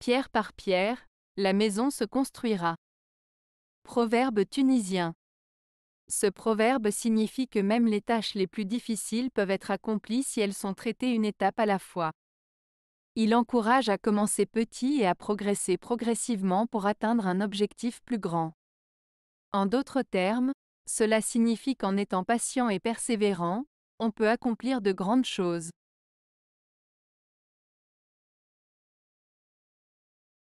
Pierre par pierre, la maison se construira. Proverbe tunisien. Ce proverbe signifie que même les tâches les plus difficiles peuvent être accomplies si elles sont traitées une étape à la fois. Il encourage à commencer petit et à progresser progressivement pour atteindre un objectif plus grand. En d'autres termes, cela signifie qu'en étant patient et persévérant, on peut accomplir de grandes choses.